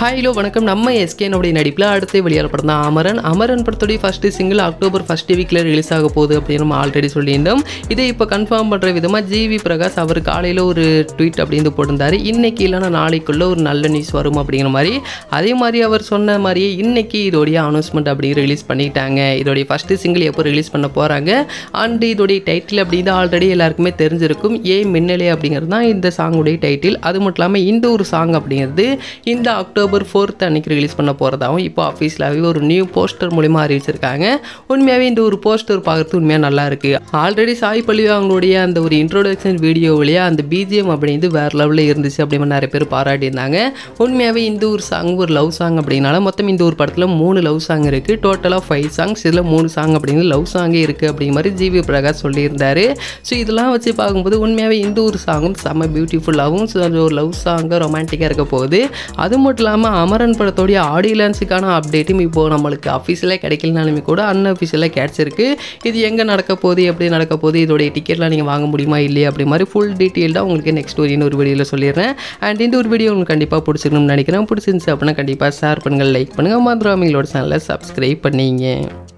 hello வணக்கம் நம்ம எஸ்கேனுடைய நடிப்பில் அடுத்து வெளியாகிற படம் தான் அமரன் அமரன் படத்துடைய ஃபஸ்ட்டு சிங்கிள் அக்டோபர் ஃபஸ்ட் வீக்கில் ரிலீஸ் ஆக போகுது அப்படின்னு நம்ம ஆல்ரெடி சொல்லியிருந்தோம் இதை இப்போ கன்ஃபார்ம் பண்ணுற விதமாக ஜிவி பிரகாஷ் அவர் காலையில் ஒரு ட்வீட் அப்படின்னு போட்டிருந்தார் இன்றைக்கி இல்லைனா நாளைக்குள்ளே ஒரு நல்ல நியூஸ் வரும் அப்படிங்கிற மாதிரி அதே மாதிரி அவர் சொன்ன மாதிரியே இன்றைக்கி இதோடைய அனௌன்ஸ்மெண்ட் அப்படி ரிலீஸ் பண்ணிட்டாங்க இதோடைய ஃபஸ்ட்டு சிங்கிள் எப்போ ரிலீஸ் பண்ண போகிறாங்க அண்ட் இதோடைய டைட்டில் அப்படின்னு ஆல்ரெடி எல்லாருக்குமே தெரிஞ்சிருக்கும் ஏ மின்னலே அப்படிங்கிறது தான் இந்த சாங்குடைய டைட்டில் அது மட்டும் இல்லாமல் இந்த ஒரு சாங் அப்படிங்கிறது இந்த அக்டோபர் அக்டோபர் ஃபோர்த் அன்னைக்கு ரிலீஸ் பண்ண போகிறதாகவும் இப்போ ஆஃபீஸ்லாகவே ஒரு நியூ போஸ்டர் மூலிமா அறிவிச்சிருக்காங்க உண்மையாகவே இந்த ஒரு போஸ்டர் பார்க்குறது உண்மையாக நல்லா இருக்குது ஆல்ரெடி சாய் பள்ளி அவங்களுடைய அந்த ஒரு இன்ட்ரோடக்ஷன் வழியாக அந்த பிஜிஎம் அப்படிங்கிறது வேறு லெவலில் இருந்துச்சு அப்படின்னு நிறைய பேர் பாராட்டியிருந்தாங்க உண்மையாகவே இந்த ஒரு சாங் ஒரு லவ் சாங் அப்படின்னால மொத்தம் இந்த ஒரு படத்தில் மூணு லவ் சாங் இருக்குது டோட்டலாக ஃபைவ் சாங்ஸ் இதில் மூணு சாங் அப்படின்னு லவ் சாங்கே இருக்குது அப்படிங்க மாதிரி ஜிவி பிரகாஷ் சொல்லியிருந்தார் ஸோ இதெல்லாம் வச்சு பார்க்கும்போது உண்மையாகவே இந்த ஒரு சாங்கும் செம்ம பியூட்டிஃபுல்லாகவும் ஒரு லவ் சாங்காக ரொமான்டிக்காக இருக்க போகுது அது மட்டும் இல்லாமல் இல்லாமல் அமரன் படத்தோடைய ஆடியலன்ஸுக்கான அப்டேட்டும் இப்போது நம்மளுக்கு அஃபீஷியலாக கிடைக்கலனாலுமே கூட அன்அஃபிஷியலாக கிடச்சிருக்கு இது எங்கே நடக்க போகுது எப்படி நடக்க போகுது இதோடைய டிக்கெட்லாம் நீங்கள் வாங்க முடியுமா இல்லையா அப்படி மாதிரி ஃபுல் டீட்டெயில்டாக உங்களுக்கு நெக்ஸ்ட் ஒரு இன்னொரு வீடியோவில் சொல்லிடுறேன் அண்ட் இந்த ஒரு வீடியோ உங்களுக்கு கண்டிப்பாக பிடிச்சிருக்கணும்னு நினைக்கிறேன் பிடிச்சிருந்துச்சு அப்படின்னா கண்டிப்பாக ஷேர் பண்ணுங்கள் லைக் பண்ணுங்கள் அவங்களோட சேனலில் சப்ஸ்கிரைப் பண்ணிங்க